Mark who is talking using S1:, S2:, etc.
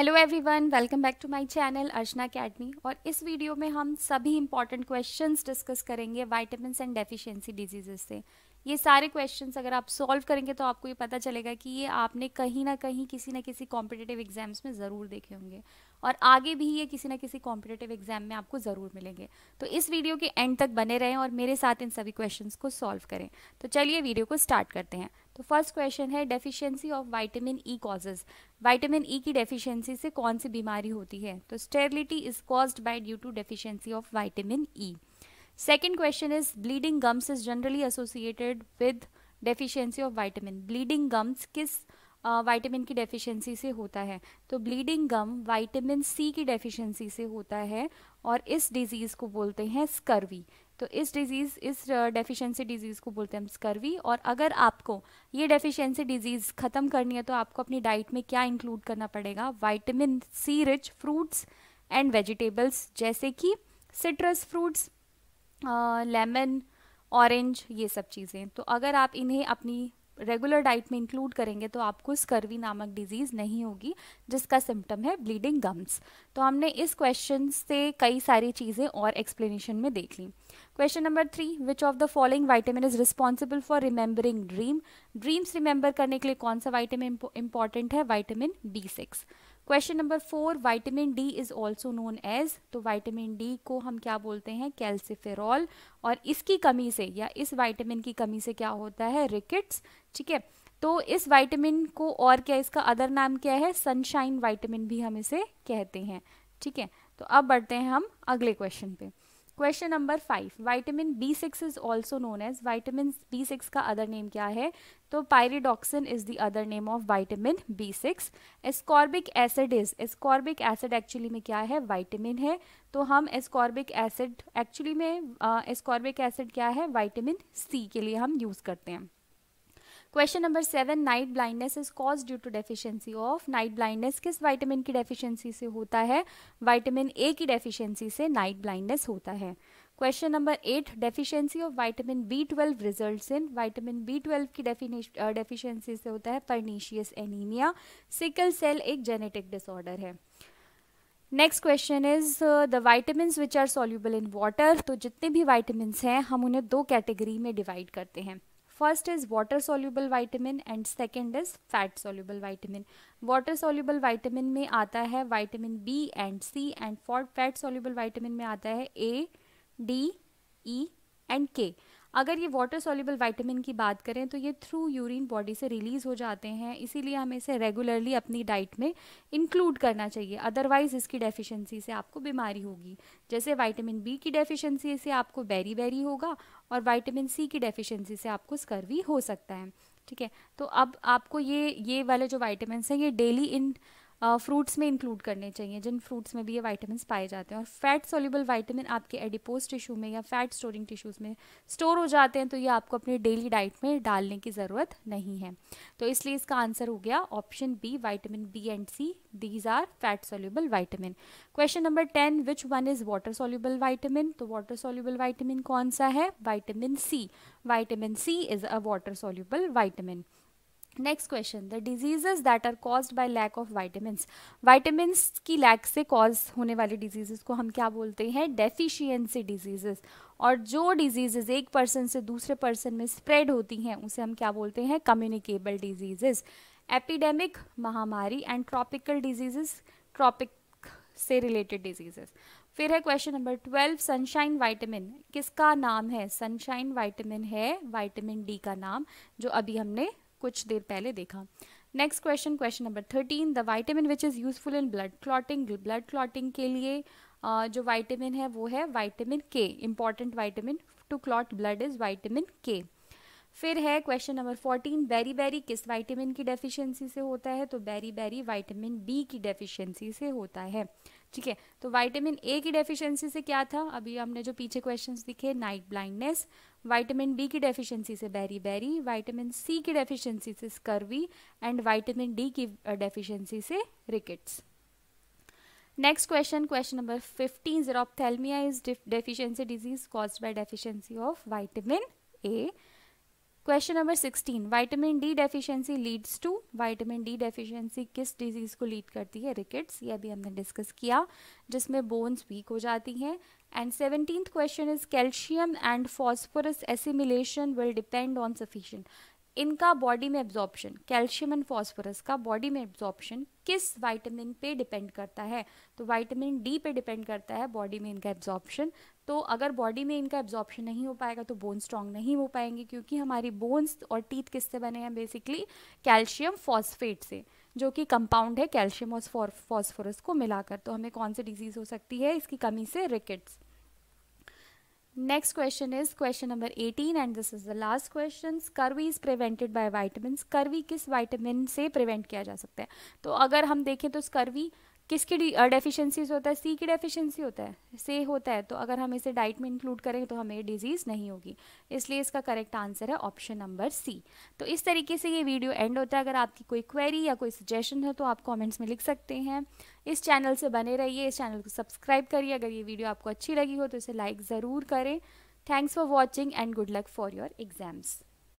S1: Hello everyone welcome back to my channel Archana academy और इस video में हम सभी इंपॉर्टेंट क्वेश्चंस डिस्कस करेंगे वाइटमिन एंड डेफिशिएंसी डिजीजेस से ये सारे क्वेश्चंस अगर आप सॉल्व करेंगे तो आपको ये पता चलेगा कि ये आपने कहीं ना कहीं किसी ना किसी कॉम्पिटेटिव एग्जाम्स में ज़रूर देखे होंगे और आगे भी ये किसी ना किसी कॉम्पिटेटिव एग्जाम में आपको ज़रूर मिलेंगे तो इस वीडियो के एंड तक बने रहें और मेरे साथ इन सभी क्वेश्चंस को सॉल्व करें तो चलिए वीडियो को स्टार्ट करते हैं तो फर्स्ट क्वेश्चन है deficiency of vitamin E causes vitamin E की डेफिशिएंसी से कौन सी बीमारी होती है तो sterility is caused by due to deficiency of vitamin E e. Second question is bleeding gums is generally associated with deficiency of vitamin bleeding gums किस vitamin uh, की डेफिशिएंसी से होता है तो ब्लीडिंग गम वाइटामिन सी की deficiency से होता है और इस डिजीज़ को बोलते हैं स्कर्वी तो इस डिजीज़ इस डेफिशिएंसी डिजीज़ को बोलते हैं स्कर्वी और अगर आपको ये डेफिशिएंसी डिजीज़ ख़त्म करनी है तो आपको अपनी डाइट में क्या इंक्लूड करना पड़ेगा vitamin C rich fruits and vegetables जैसे कि सिट्रस फ्रूट्स लेमन ऑरेंज ये सब चीज़ें तो अगर आप इन्हें अपनी रेगुलर डाइट में इंक्लूड करेंगे तो आपको स्कर्वी नामक डिजीज़ नहीं होगी जिसका सिम्टम है ब्लीडिंग गम्स तो हमने इस क्वेश्चन से कई सारी चीज़ें और एक्सप्लेनेशन में देख ली question number three which of the following vitamin is responsible for remembering dream dreams remember करने के लिए कौन सा वाइटामिन इंपॉर्टेंट है vitamin B six question number four vitamin D is also known as तो वाइटामिन डी को हम क्या बोलते हैं कैल्सिफेरॉल और इसकी कमी से या इस वाइटामिन की कमी से क्या होता है रिकेट्स ठीक है तो इस वाइटामिन को और क्या इसका अदर नाम क्या है सनशाइन वाइटामिन भी हम इसे कहते हैं ठीक है तो अब बढ़ते हैं हम अगले क्वेश्चन पे question number five vitamin B six is also known as vitamin B six का अदर नेम क्या है तो pyridoxine is the other name of vitamin B six ascorbic acid is ascorbic acid actually में क्या है vitamin है तो हम एस्कॉर्बिक एसिड एक्चुअली में एस्कॉर्बिक uh, एसिड क्या है वाइटामिन सी के लिए हम यूज़ करते हैं question number seven night blindness is cause due to deficiency of night blindness किस विटामिन की डेफिशिएंसी से होता है विटामिन ए की डेफिशिएंसी से नाइट ब्लाइंडनेस होता है question number eight deficiency of vitamin B twelve result in vitamin B twelve की डेफिशिएंसी से होता है परनीशियस एनीमिया सिकल सेल एक जेनेटिक डिसऑर्डर है next question is the vitamins which are soluble in water तो जितने भी वाइटामस हैं हम उन्हें दो कैटेगरी में डिवाइड करते हैं first is water soluble vitamin and second is fat soluble vitamin water soluble vitamin में आता है vitamin B and C and for fat soluble vitamin में आता है ए डी ई एंड के अगर ये वाटर सॉल्यूबल वाइटामिन की बात करें तो ये थ्रू यूरिन बॉडी से रिलीज़ हो जाते हैं इसीलिए हमें इसे रेगुलरली अपनी डाइट में इंक्लूड करना चाहिए अदरवाइज़ इसकी डेफिशिएंसी से आपको बीमारी होगी जैसे वाइटामिन बी की डेफिशिएंसी से आपको बेरी बेरी होगा और वाइटामिन सी की डेफिशिएंसी से आपको स्कर्वी हो सकता है ठीक है तो अब आपको ये ये वाले जो वाइटामिन हैं ये डेली इन फ्रूट्स में इंक्लूड करने चाहिए जिन फ्रूट्स में भी ये वाइटामिन पाए जाते हैं और फैट सोल्यूबल वाइटामिन आपके एडिपोज टिश्यू में या फैट स्टोरिंग टिश्यूज़ में स्टोर हो जाते हैं तो ये आपको अपनी डेली डाइट में डालने की ज़रूरत नहीं है तो इसलिए इसका आंसर हो गया option B vitamin B and C these are fat soluble vitamin question number ten which one is water soluble vitamin तो वाटर सोल्यूबल वाइटामिन कौन सा है vitamin C vitamin C is a water soluble vitamin next question the diseases that are caused by lack of vitamins vitamins की lack से cause होने वाली diseases को हम क्या बोलते हैं डेफिशियंसी डिजीजेस और जो डिजीजेज एक पर्सन से दूसरे पर्सन में स्प्रेड होती हैं उसे हम क्या बोलते हैं कम्युनिकेबल डिजीजेज एपिडेमिक महामारी एंड ट्रॉपिकल डिजीजेस ट्रॉपिक से रिलेटेड डिजीजेस फिर है question number twelve sunshine vitamin किसका नाम है सनशाइन वाइटामिन है वाइटामिन डी का नाम जो अभी हमने कुछ देर पहले देखा next question question number thirteen the vitamin which is useful in blood clotting blood clotting के लिए uh, जो वाइटामिन है वो है vitamin K important vitamin to clot blood is vitamin K फिर है question number fourteen beriberi किस vitamin की डेफिशिएंसी से होता है तो बेरी बेरी वाइटामिन बी की डेफिशिएंसी से होता है ठीक है तो वाइटामिन ए की डेफिशिएंसी से क्या था अभी हमने जो पीछे क्वेश्चंस दिखे नाइट ब्लाइंडनेस वाइटामिन बी की डेफिशिएंसी से बेरी बेरी वाइटामिन सी की डेफिशिएंसी से स्कर्वी एंड वाइटामिन डी की डेफिशिएंसी uh, से rickets next question question number fifteen जरा is deficiency disease cause by deficiency of vitamin A question number sixteen vitamin D deficiency leads to vitamin D deficiency किस disease को lead करती है rickets ये अभी हमने discuss किया जिसमें बोन्स वीक हो जाती हैं and seventeen question is calcium and phosphorus assimilation will depend on sufficient इनका बॉडी में एब्जॉर्प्शन कैल्शियम एंड फॉस्फोरस का बॉडी में एब्जॉर्प्शन किस वाइटामिन पे डिपेंड करता है तो वाइटामिन डी पे डिपेंड करता है बॉडी में इनका एब्जॉर्प्शन तो अगर बॉडी में इनका एब्जॉर्प्शन नहीं हो पाएगा तो बोन स्ट्रांग नहीं हो पाएंगे क्योंकि हमारी बोन्स और टीथ किससे बने हैं बेसिकली कैल्शियम फॉस्फेट से जो कि कंपाउंड है कैल्शियम और फॉस्फोरस को मिलाकर तो हमें कौन सी डिजीज़ हो सकती है इसकी कमी से rickets next question is question number 18 and this is the last question scurvy is prevented by vitamin scurvy किस वाइटमिन से प्रिवेंट किया जा सकता है तो अगर हम देखें तो scurvy किसकी डेफिशिएंसीज होता है सी की डेफिशिएंसी होता है से होता है तो अगर हम इसे डाइट में इंक्लूड करें तो हमें डिजीज़ नहीं होगी इसलिए इसका करेक्ट आंसर है ऑप्शन नंबर सी तो इस तरीके से ये वीडियो एंड होता है अगर आपकी कोई क्वेरी या कोई सजेशन हो तो आप कॉमेंट्स में लिख सकते हैं इस चैनल से बने रहिए इस चैनल को सब्सक्राइब करिए अगर ये वीडियो आपको अच्छी लगी हो तो इसे लाइक ज़रूर करें thanks for watching and good luck for your exams